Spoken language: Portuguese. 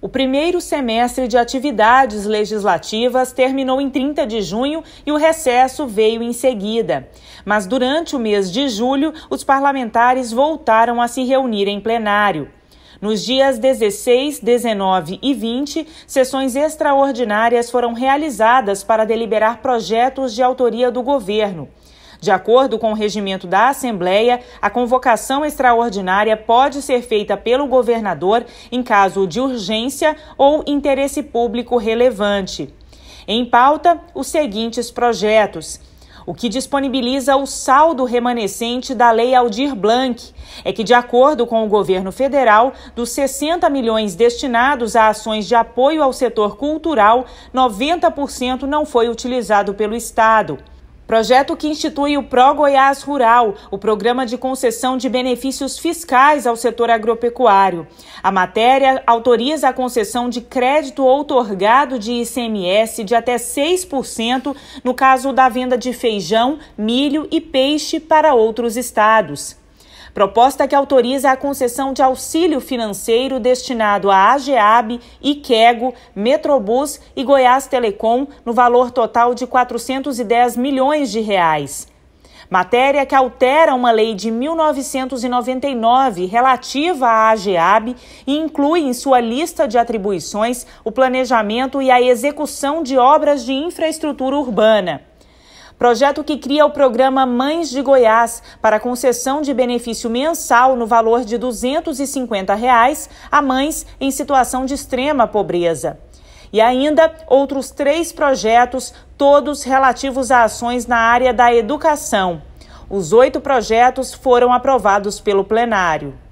O primeiro semestre de atividades legislativas terminou em 30 de junho e o recesso veio em seguida. Mas durante o mês de julho, os parlamentares voltaram a se reunir em plenário. Nos dias 16, 19 e 20, sessões extraordinárias foram realizadas para deliberar projetos de autoria do governo. De acordo com o regimento da Assembleia, a convocação extraordinária pode ser feita pelo governador em caso de urgência ou interesse público relevante. Em pauta, os seguintes projetos o que disponibiliza o saldo remanescente da Lei Aldir Blanc. É que, de acordo com o governo federal, dos 60 milhões destinados a ações de apoio ao setor cultural, 90% não foi utilizado pelo Estado. Projeto que institui o Pro Goiás Rural, o programa de concessão de benefícios fiscais ao setor agropecuário. A matéria autoriza a concessão de crédito outorgado de ICMS de até 6% no caso da venda de feijão, milho e peixe para outros estados proposta que autoriza a concessão de auxílio financeiro destinado à AGEAB, Iquego, Metrobus e Goiás Telecom no valor total de 410 milhões de reais. Matéria que altera uma lei de 1999 relativa à AGEAB e inclui em sua lista de atribuições o planejamento e a execução de obras de infraestrutura urbana projeto que cria o programa Mães de Goiás para concessão de benefício mensal no valor de R$ 250 reais a mães em situação de extrema pobreza. E ainda outros três projetos, todos relativos a ações na área da educação. Os oito projetos foram aprovados pelo plenário.